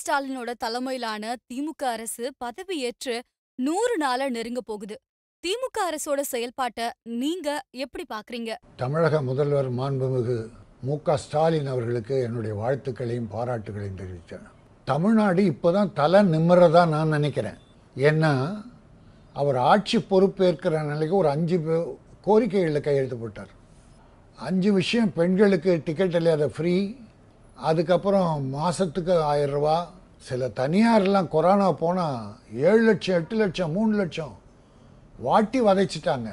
ஸ்டாலினோட தலைமையிலான திமுக அரசு பதவியேற்று நூறு நாள நெருங்க போகுது திமுக அரசோட செயல்பாட்டை நீங்க எப்படி பாக்குறீங்க தமிழக முதல்வர் மாண்புமிகு மு க ஸ்டாலின் அவர்களுக்கு என்னுடைய வாழ்த்துக்களையும் பாராட்டுகளையும் தெரிவித்தேன் தமிழ்நாடு இப்போதான் தலை நிம்மறதா நான் நினைக்கிறேன் ஏன்னா அவர் ஆட்சி பொறுப்பேற்கிற நிலைக்கு ஒரு அஞ்சு கோரிக்கைகளில் கையெழுத்து போட்டார் அஞ்சு விஷயம் பெண்களுக்கு டிக்கெட் இல்லையாத ஃப்ரீ அதுக்கப்புறம் மாதத்துக்கு ரூபா சில தனியார்லாம் கொரோனா போனால் ஏழு லட்சம் எட்டு லட்சம் மூணு லட்சம் வாட்டி வதைச்சிட்டாங்க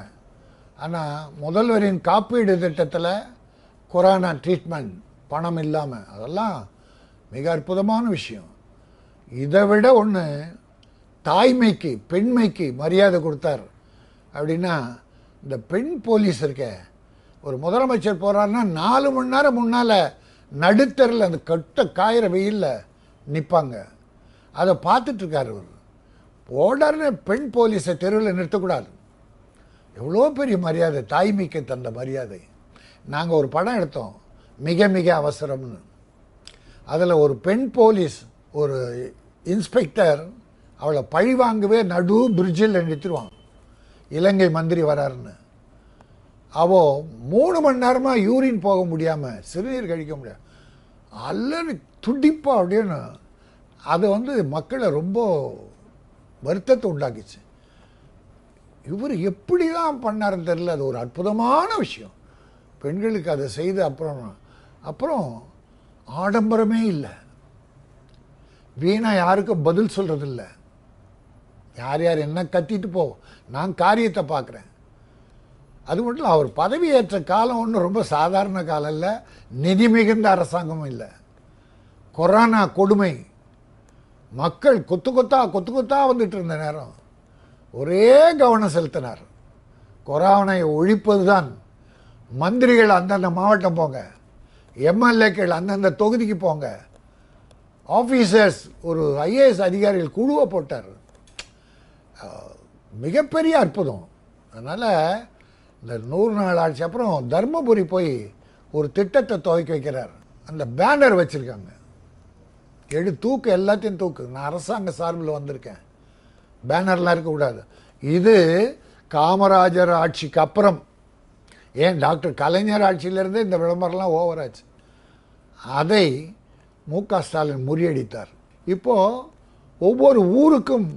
ஆனால் முதல்வரின் காப்பீடு திட்டத்தில் கொரோனா ட்ரீட்மெண்ட் பணம் இல்லாமல் அதெல்லாம் மிக அற்புதமான விஷயம் இதை விட ஒன்று தாய்மைக்கு பெண்மைக்கு மரியாதை கொடுத்தார் அப்படின்னா இந்த பெண் போலீஸ் இருக்க ஒரு முதலமைச்சர் போகிறாருன்னா நாலு மணி நேரம் முன்னால் நடுத்தரில் அந்த கட்ட காயிற வெயிலில் நிற்பாங்க அதை பார்த்துட்ருக்காரு அவர் ஓடாருன்னு பெண் போலீஸை தெருவில் நிறுத்தக்கூடாது எவ்வளோ பெரிய மரியாதை தாய்மைக்கு தந்த மரியாதை நாங்கள் ஒரு படம் எடுத்தோம் மிக மிக அவசரம்னு அதில் ஒரு பெண் போலீஸ் ஒரு இன்ஸ்பெக்டர் அவளை பழி வாங்கவே நடு பிரிட்ஜில் நிறுத்திடுவான் இலங்கை மந்திரி வராருன்னு அவள் மூணு மணி நேரமாக யூரின் போக முடியாமல் சிறுநீர் கழிக்க முடியாது அல்லது துடிப்பா அப்படின்னு அது வந்து மக்களை ரொம்ப வருத்தத்தை உண்டாக்கிச்சு இவர் எப்படி தான் பண்ணாருன்னு தெரில அது ஒரு அற்புதமான விஷயம் பெண்களுக்கு அதை செய்து அப்புறம் அப்புறம் ஆடம்பரமே இல்லை வீணாக யாருக்கும் பதில் சொல்கிறதில்ல யார் யார் என்ன கத்திட்டு போ நான் காரியத்தை பார்க்குறேன் அது மட்டும் அவர் பதவி ஏற்ற காலம் ஒன்றும் ரொம்ப சாதாரண காலம் இல்லை நிதி மிகுந்த அரசாங்கமும் இல்லை கொரோனா கொடுமை மக்கள் கொத்து கொத்தா கொத்து கொத்தா வந்துட்டு இருந்த நேரம் ஒரே கவனம் செலுத்தினார் கொரோனாவை ஒழிப்பது தான் மந்திரிகள் அந்தந்த மாவட்டம் போங்க எம்எல்ஏக்கள் அந்தந்த தொகுதிக்கு போங்க ஆஃபீஸர்ஸ் ஒரு ஐஏஎஸ் அதிகாரிகள் குழுவை போட்டார் மிகப்பெரிய அற்புதம் அதனால் இந்த நூறு நாள் ஆட்சி அப்புறம் தர்மபுரி போய் ஒரு திட்டத்தை துவக்கி வைக்கிறார் அந்த பேனர் வச்சுருக்காங்க எடு தூக்கு எல்லாத்தையும் தூக்கு நான் அரசாங்க சார்பில் வந்திருக்கேன் பேனர்லாம் இருக்கக்கூடாது இது காமராஜர் ஆட்சிக்கு அப்புறம் ஏன் டாக்டர் கலைஞர் ஆட்சியிலேருந்து இந்த விளம்பரம்லாம் ஓவராச்சு அதை மு க ஸ்டாலின் முறியடித்தார் இப்போது ஒவ்வொரு ஊருக்கும்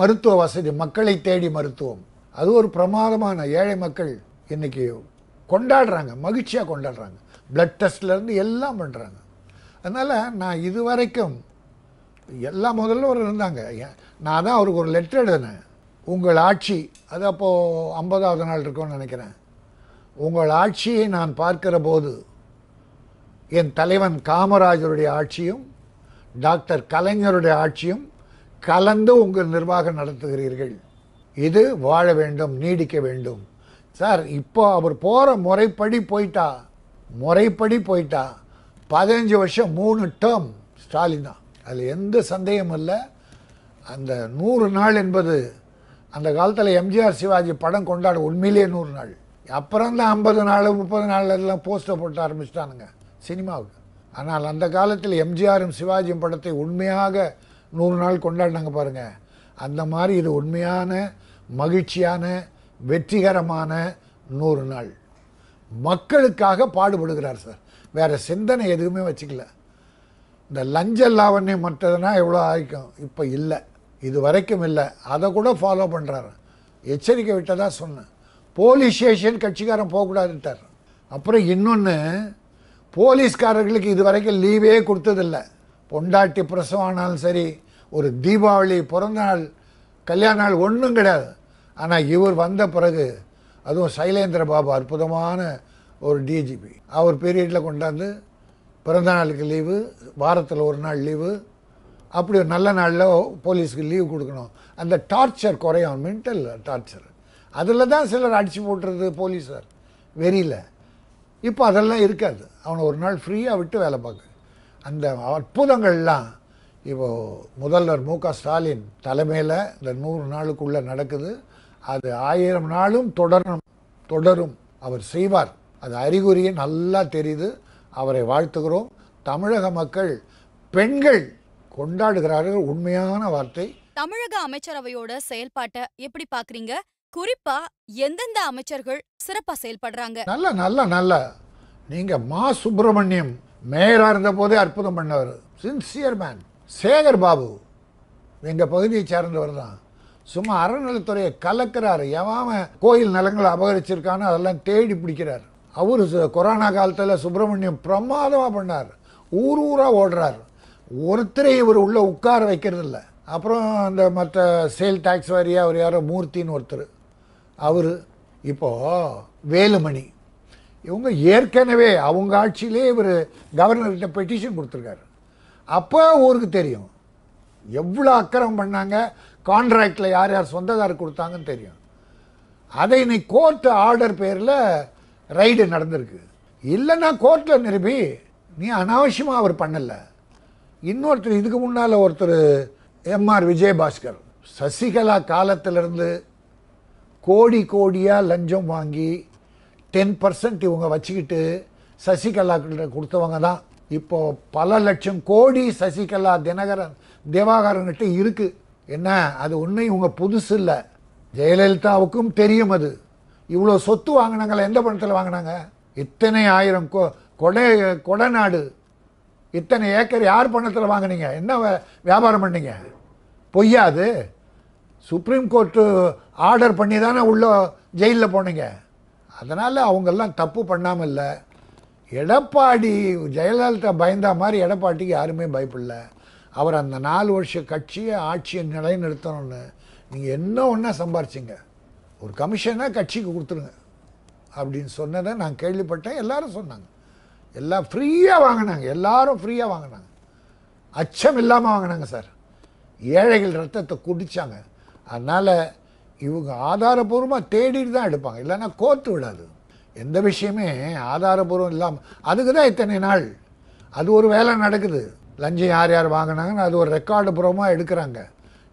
மருத்துவ வசதி மக்களை தேடி மருத்துவம் அது ஒரு பிரமாதமான ஏழை மக்கள் இன்றைக்கி கொண்டாடுறாங்க மகிழ்ச்சியாக கொண்டாடுறாங்க பிளட் டெஸ்ட்லேருந்து எல்லாம் பண்ணுறாங்க அதனால் நான் இது வரைக்கும் எல்லா முதல்ல ஒரு இருந்தாங்க நான் தான் அவருக்கு ஒரு லெட்டர் எழுதினேன் உங்கள் ஆட்சி அது அப்போது ஐம்பதாவது நாள் இருக்கும்னு நினைக்கிறேன் உங்கள் ஆட்சியை நான் பார்க்கிற போது என் தலைவன் காமராஜருடைய ஆட்சியும் டாக்டர் கலைஞருடைய ஆட்சியும் கலந்து உங்கள் நிர்வாகம் நடத்துகிறீர்கள் இது வாழ வேண்டும் நீடிக்க வேண்டும் சார் இப்போ அவர் போகிற முறைப்படி போயிட்டா முறைப்படி போயிட்டா பதினஞ்சு வருஷம் மூணு டேர்ம் ஸ்டாலின் தான் அதில் எந்த சந்தேகமும் இல்லை அந்த நூறு நாள் என்பது அந்த காலத்தில் எம்ஜிஆர் சிவாஜி படம் கொண்டாட உண்மையிலேயே நூறு நாள் அப்புறம் தான் ஐம்பது நாள் முப்பது நாள் எல்லாம் போஸ்டர் போட்டு ஆரம்பிச்சிட்டானுங்க சினிமாவுக்கு ஆனால் அந்த காலத்தில் எம்ஜிஆரும் சிவாஜியும் படத்தை உண்மையாக நூறு நாள் கொண்டாடினாங்க பாருங்கள் அந்த மாதிரி இது உண்மையான மகிழ்ச்சியான வெற்றிகரமான நூறு நாள் மக்களுக்காக பாடுபடுகிறார் சார் வேறு சிந்தனை எதுவுமே வச்சுக்கல இந்த லஞ்ச லாவண்ணி மற்றதுனா எவ்வளோ ஆயிக்கும் இப்போ இல்லை இது வரைக்கும் இல்லை அதை கூட ஃபாலோ பண்ணுறாரு எச்சரிக்கை விட்டதாக சொன்னேன் போலீஸ் ஸ்டேஷன் கட்சிக்காரன் போகக்கூடாதுட்டார் அப்புறம் இன்னொன்று போலீஸ்காரர்களுக்கு இது வரைக்கும் லீவே கொடுத்ததில்லை பொண்டாட்டி பிரசவம் ஆனாலும் சரி ஒரு தீபாவளி பிறந்தநாள் கல்யாண நாள் ஒன்றும் கிடையாது ஆனால் இவர் வந்த பிறகு அதுவும் சைலேந்திர பாபு அற்புதமான ஒரு டிஜிபி அவர் பீரியடில் கொண்டாந்து பிறந்த நாளுக்கு லீவு வாரத்தில் ஒரு நாள் லீவு அப்படி ஒரு நல்ல நாளில் போலீஸுக்கு லீவு கொடுக்கணும் அந்த டார்ச்சர் குறையும் மென்டல் டார்ச்சர் அதில் தான் சிலர் அடித்து போட்டுறது போலீஸார் வெறியில் இப்போ அதெல்லாம் இருக்காது அவனை ஒரு நாள் ஃப்ரீயாக விட்டு வேலை பார்க்க அந்த அற்புதங்கள்லாம் இப்போது முதல்வர் மு க ஸ்டாலின் தலைமையில் இந்த நூறு நாளுக்குள்ளே நடக்குது அது ஆயிரம் நாளும் தொடரும் தொடரும் அவர் செய்வார் அது அறிகுறியே நல்லா தெரியுது அவரை வாழ்த்துகிறோம் தமிழக மக்கள் பெண்கள் கொண்டாடுகிறார்கள் உண்மையான வார்த்தை தமிழக அமைச்சரவையோட செயல்பாட்டை எப்படி பாக்குறீங்க குறிப்பா எந்தெந்த அமைச்சர்கள் சிறப்பா செயல்படுறாங்க நல்ல நல்ல நல்ல நீங்க மா சுப்பிரமணியம் மேயரா இருந்த போதே அற்புதம் பண்ணவர் சின்சியர் மேன் சேகர் பாபு எங்கள் பகுதியை சேர்ந்தவர் தான் சும்மா அறநிலைத்துறையை கலக்கிறாரு எவாம கோயில் நிலங்களை அபகரிச்சிருக்கான்னு அதெல்லாம் தேடி பிடிக்கிறார் அவர் கொரோனா காலத்தில் சுப்பிரமணியம் பிரமாதமாக பண்ணார் ஊர் ஊராக ஓடுறார் ஒருத்தரை இவர் உள்ளே உட்கார வைக்கிறது இல்லை அப்புறம் அந்த மற்ற சேல் டேக்ஸ் வாரியாக அவர் யாரோ மூர்த்தின்னு ஒருத்தர் அவர் இப்போது வேலுமணி இவங்க ஏற்கனவே அவங்க ஆட்சியிலே இவர் கவர்னர்கிட்ட பெட்டிஷன் கொடுத்துருக்காரு அப்போ ஊருக்கு தெரியும் எவ்வளோ அக்கிரமம் பண்ணாங்க கான்ட்ராக்டில் யார் யார் சொந்தக்காரர் கொடுத்தாங்கன்னு தெரியும் அதை இன்னைக்கு கோர்ட்டு ஆர்டர் பேரில் ரைடு நடந்திருக்கு இல்லைன்னா கோர்ட்டில் நிரூபி நீ அனாவசியமாக அவர் பண்ணலை இன்னொருத்தர் இதுக்கு முன்னால் ஒருத்தர் எம்ஆர் விஜயபாஸ்கர் சசிகலா காலத்திலிருந்து கோடி கோடியாக லஞ்சம் வாங்கி டென் பர்சன்ட் இவங்க வச்சுக்கிட்டு சசிகலா கொடுத்தவங்க தான் இப்போ பல லட்சம் கோடி சசிகலா தினகரன் தேவாகரன்கிட்ட இருக்குது என்ன அது ஒன்றும் இவங்க புதுசு இல்லை ஜெயலலிதாவுக்கும் தெரியும் அது இவ்வளோ சொத்து வாங்கினாங்களே எந்த பணத்தில் வாங்கினாங்க இத்தனை ஆயிரம் கொ கொடை கொடநாடு இத்தனை ஏக்கர் யார் பணத்தில் வாங்கினீங்க என்ன வியாபாரம் பண்ணீங்க பொய்யாது சுப்ரீம் கோர்ட்டு ஆர்டர் பண்ணி தானே உள்ளே ஜெயிலில் போனீங்க அதனால் அவங்கெல்லாம் தப்பு பண்ணாமல் இல்லை எடப்பாடி ஜெயலலிதா பயந்தா மாதிரி எடப்பாட்டிக்கு யாருமே பயப்படல அவர் அந்த நாலு வருஷ கட்சியை ஆட்சியை நிலைநிறுத்தணும்னு நீங்கள் என்ன ஒன்றா சம்பாரிச்சிங்க ஒரு கமிஷனாக கட்சிக்கு கொடுத்துருங்க அப்படின்னு சொன்னதை நான் கேள்விப்பட்டேன் எல்லாரும் சொன்னாங்க எல்லாம் ஃப்ரீயாக வாங்கினாங்க எல்லாரும் ஃப்ரீயாக வாங்கினாங்க அச்சம் இல்லாமல் வாங்கினாங்க சார் ஏழைகள் ரத்தத்தை குடித்தாங்க அதனால் இவங்க ஆதாரபூர்வமாக தேடிட்டு தான் எடுப்பாங்க இல்லைன்னா கோத்து விடாது எந்த விஷயமே ஆதாரபூர்வம் இல்லாமல் அதுக்கு தான் இத்தனை நாள் அது ஒரு வேலை நடக்குது லஞ்சம் யார் யார் வாங்கினாங்கன்னு அது ஒரு ரெக்கார்டு பூர்வமாக எடுக்கிறாங்க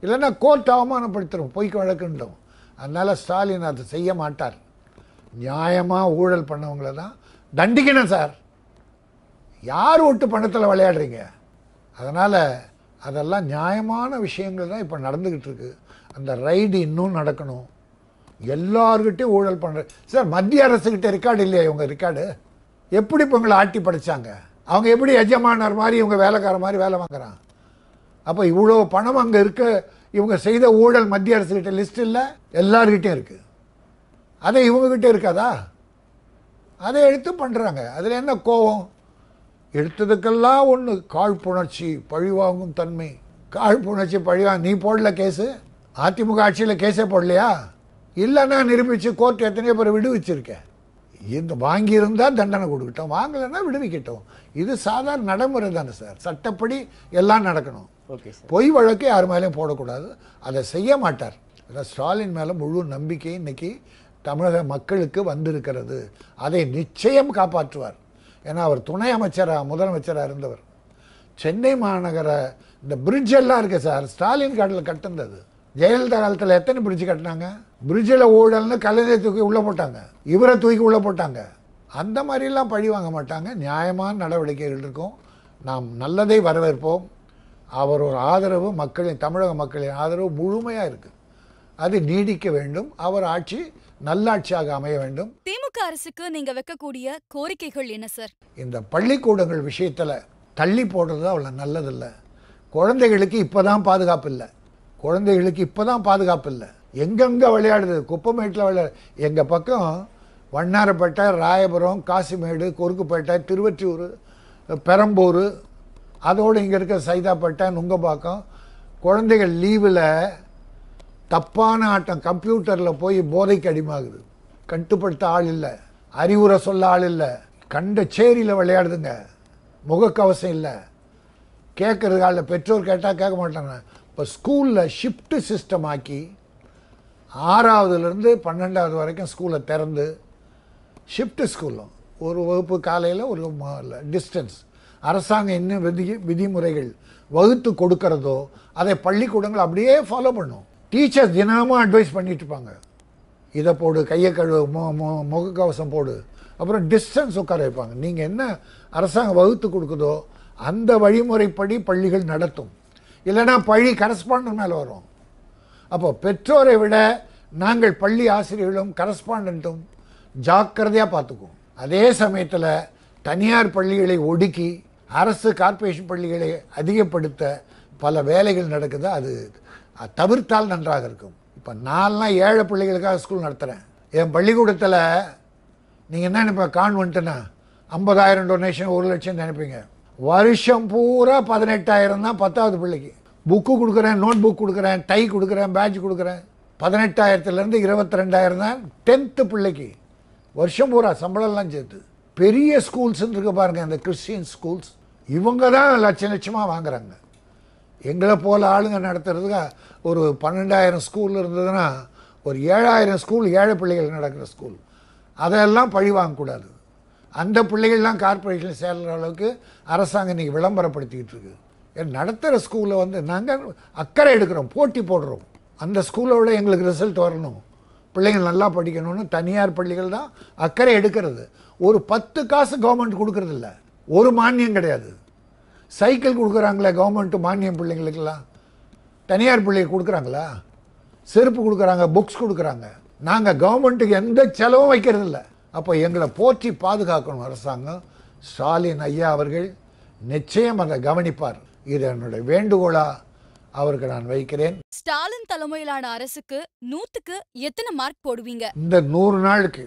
இல்லைன்னா கோர்ட் அவமானப்படுத்துகிறோம் பொய்க்கு வழக்குன்றோம் அதனால் ஸ்டாலின் அதை செய்ய மாட்டார் நியாயமாக ஊழல் பண்ணவங்கள தான் தண்டிக்கணும் சார் யார் ஒட்டு பணத்தில் விளையாடுறீங்க அதனால் அதெல்லாம் நியாயமான விஷயங்கள் தான் இப்போ நடந்துக்கிட்டு இருக்குது அந்த ரைடு இன்னும் நடக்கணும் எல்லார்கிட்டையும் ஊழல் பண்ணுற சார் மத்திய அரசுக்கிட்ட ரெக்கார்டு இல்லையா இவங்க ரெக்கார்டு எப்படி இப்போ உங்களை ஆட்டி படித்தாங்க அவங்க எப்படி எஜமானர் மாதிரி இவங்க வேலைக்கார மாதிரி வேலை வாங்குறான் அப்போ இவ்வளோ பணம் அங்கே இருக்க இவங்க செய்த ஊழல் மத்திய அரசுக்கிட்ட லிஸ்ட் இல்லை எல்லார்கிட்டையும் இருக்குது அதை இவங்ககிட்ட இருக்காதா அதை எடுத்து பண்ணுறாங்க அதில் என்ன கோபம் எடுத்ததுக்கெல்லாம் ஒன்று காழ்ப்புணர்ச்சி பழிவாங்கும் தன்மை காழ்ப்புணர்ச்சி பழிவாங்க நீ போடல கேஸு அதிமுக ஆட்சியில் கேஸே போடலையா இல்லைன்னா நிரூபித்து கோர்ட் எத்தனையோ பேர் விடுவிச்சிருக்கேன் இது வாங்கியிருந்தால் தண்டனை கொடுக்கட்டும் வாங்கலைன்னா விடுவிக்கட்டும் இது சாதாரண நடைமுறை தானே சார் சட்டப்படி எல்லாம் நடக்கணும் பொய் வழக்கு யார் மேலேயும் போடக்கூடாது அதை செய்ய மாட்டார் அதான் ஸ்டாலின் மேலே முழு நம்பிக்கை இன்றைக்கி தமிழக மக்களுக்கு வந்திருக்கிறது அதை நிச்சயம் காப்பாற்றுவார் ஏன்னா அவர் துணை அமைச்சராக முதலமைச்சராக இருந்தவர் சென்னை மாநகர இந்த பிரிட்ஜெல்லாம் எல்லாம் இருக்குது சார் ஸ்டாலின் காட்டில் கட்டிருந்தது ஜெயலலிதா காலத்தில் எத்தனை பிரிட்ஜு கட்டினாங்க பிரிட்ஜில் ஊழல்னு கலைஞரை தூக்கி உள்ளே போட்டாங்க இவரை தூக்கி உள்ளே போட்டாங்க அந்த மாதிரிலாம் பழி வாங்க மாட்டாங்க நியாயமான நடவடிக்கைகள் இருக்கும் நாம் நல்லதை வரவேற்போம் அவர் ஒரு ஆதரவு மக்களின் தமிழக மக்களின் ஆதரவு முழுமையாக இருக்குது அது நீடிக்க வேண்டும் அவர் ஆட்சி நல்லாட்சியாக அமைய வேண்டும் திமுக அரசுக்கு நீங்க வைக்கக்கூடிய கோரிக்கைகள் என்ன சார் இந்த பள்ளிக்கூடங்கள் விஷயத்தில் தள்ளி போடுறது அவ்வளோ நல்லதில்லை குழந்தைகளுக்கு இப்போதான் பாதுகாப்பு இல்லை குழந்தைகளுக்கு இப்போ தான் பாதுகாப்பு இல்லை எங்கெங்கே விளையாடுது குப்பமேட்டில் விளையாடு எங்கள் பக்கம் வண்ணாரப்பேட்டை ராயபுரம் காசிமேடு குறுக்குப்பேட்டை திருவற்றியூர் பெரம்பூர் அதோடு இங்கே இருக்க சைதாப்பேட்டை நுங்கம்பாக்கம் குழந்தைகள் லீவில் தப்பான ஆட்டம் கம்ப்யூட்டரில் போய் போதைக்கு அடிமாகுது கட்டுப்படுத்த ஆள் இல்லை அறிவுரை சொல்ல ஆள் இல்லை கண்ட சேரியில் விளையாடுதுங்க முகக்கவசம் இல்லை கேட்குறது ஆள் பெற்றோர் கேட்டால் கேட்க மாட்டாங்க இப்போ ஸ்கூலில் ஷிஃப்ட் சிஸ்டம் ஆக்கி ஆறாவதுலேருந்து பன்னெண்டாவது வரைக்கும் ஸ்கூலை திறந்து ஷிஃப்ட் ஸ்கூலும் ஒரு வகுப்பு காலையில் ஒரு டிஸ்டன்ஸ் அரசாங்கம் என்ன விதி விதிமுறைகள் வகுத்து கொடுக்கறதோ அதை பள்ளிக்கூடங்கள் அப்படியே ஃபாலோ பண்ணும் டீச்சர்ஸ் தினமும் அட்வைஸ் பண்ணிட்டு இருப்பாங்க இதை போடு கையை கழுவு மு மு முகக்கவசம் போடு அப்புறம் டிஸ்டன்ஸ் உட்கார வைப்பாங்க நீங்கள் என்ன அரசாங்கம் வகுத்து கொடுக்குதோ அந்த வழிமுறைப்படி பள்ளிகள் நடத்தும் இல்லைனா பழி கரஸ்பாண்டன்ட் மேலே வரும் அப்போ பெற்றோரை விட நாங்கள் பள்ளி ஆசிரியர்களும் கரஸ்பாண்டும் ஜாக்கிரதையாக பார்த்துக்குவோம் அதே சமயத்தில் தனியார் பள்ளிகளை ஒடுக்கி அரசு கார்ப்பரேஷன் பள்ளிகளை அதிகப்படுத்த பல வேலைகள் நடக்குது அது தவிர்த்தால் நன்றாக இருக்கும் இப்போ நான்லாம் ஏழை பிள்ளைகளுக்காக ஸ்கூல் நடத்துகிறேன் என் பள்ளிக்கூடத்தில் நீங்கள் என்ன நினைப்பா கான்வென்ட்டுனா ஐம்பதாயிரம் டொனேஷன் ஒரு லட்சம் நினைப்பீங்க வருஷம் பூரா பதினெட்டாயிரம் தான் பத்தாவது பிள்ளைக்கு புக்கு கொடுக்குறேன் நோட் புக் கொடுக்குறேன் டை கொடுக்குறேன் பேட்ச் கொடுக்குறேன் பதினெட்டாயிரத்துலேருந்து இருபத்தி ரெண்டாயிரம் தான் டென்த்து பிள்ளைக்கு வருஷம் பூரா சம்பளம்லாம் சேர்த்து பெரிய ஸ்கூல்ஸ்ன்னு இருக்க பாருங்கள் இந்த கிறிஸ்டியன் ஸ்கூல்ஸ் இவங்க தான் லட்ச லட்சமாக வாங்குகிறாங்க எங்களை போல் ஆளுங்க நடத்துறதுக்கு ஒரு பன்னெண்டாயிரம் ஸ்கூல் இருந்ததுன்னா ஒரு ஏழாயிரம் ஸ்கூல் ஏழை பிள்ளைகள் நடக்கிற ஸ்கூல் அதெல்லாம் பழி வாங்கக்கூடாது அந்த பிள்ளைகள்லாம் கார்பரேஷன் சேர்கிற அளவுக்கு அரசாங்கம் இன்றைக்கி விளம்பரப்படுத்திக்கிட்டு இருக்குது நடத்துகிற ஸ்கூலில் வந்து நாங்கள் அக்கறை எடுக்கிறோம் போட்டி போடுறோம் அந்த ஸ்கூலோட எங்களுக்கு ரிசல்ட் வரணும் பிள்ளைங்கள் நல்லா படிக்கணும்னு தனியார் பள்ளிகள் தான் அக்கறை எடுக்கிறது ஒரு பத்து காசு கவர்மெண்ட் கொடுக்கறதில்ல ஒரு மானியம் கிடையாது சைக்கிள் கொடுக்குறாங்களே கவர்மெண்ட்டு மானியம் பிள்ளைங்களுக்கெல்லாம் தனியார் பிள்ளைக்கு கொடுக்குறாங்களா செருப்பு கொடுக்குறாங்க புக்ஸ் கொடுக்குறாங்க நாங்கள் கவர்மெண்ட்டுக்கு எந்த செலவும் வைக்கிறதில்ல அப்போ எங்களை போற்றி பாதுகாக்கணும் அரசாங்கம் ஸ்டாலின் ஐயா அவர்கள் நிச்சயம் அதை கவனிப்பார் இது என்னுடைய வேண்டுகோளா அவருக்கு நான் வைக்கிறேன் ஸ்டாலின் தலைமையிலான அரசுக்கு நூத்துக்கு எத்தனை மார்க் போடுவீங்க இந்த நூறு நாளுக்கு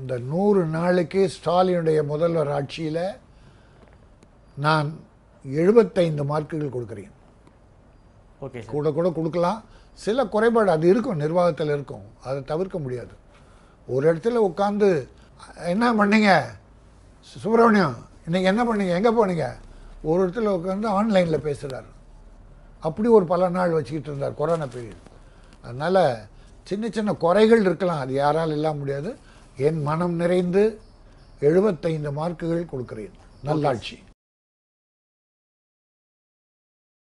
இந்த நூறு நாளுக்கு ஸ்டாலினுடைய முதல்வர் ஆட்சியில் நான் எழுபத்தைந்து மார்க்குகள் கொடுக்குறேன் ஓகே கூட கூட கொடுக்கலாம் சில குறைபாடு அது இருக்கும் நிர்வாகத்தில் இருக்கும் அதை தவிர்க்க முடியாது ஒரு இடத்துல உட்காந்து என்ன பண்ணீங்க சுப்பிரமணியம் இன்னைக்கு என்ன பண்ணீங்க எங்கே போனீங்க ஒரு இடத்துல உட்காந்து ஆன்லைனில் பேசுகிறார் அப்படி ஒரு பல நாள் வச்சுக்கிட்டு இருந்தார் கொரோனா பீரியட் அதனால் சின்ன சின்ன குறைகள் இருக்கலாம் அது யாரால் இல்லாம முடியாது என் மனம் நிறைந்து எழுபத்தைந்து மார்க்குகள் கொடுக்குறேன் நல்லாட்சி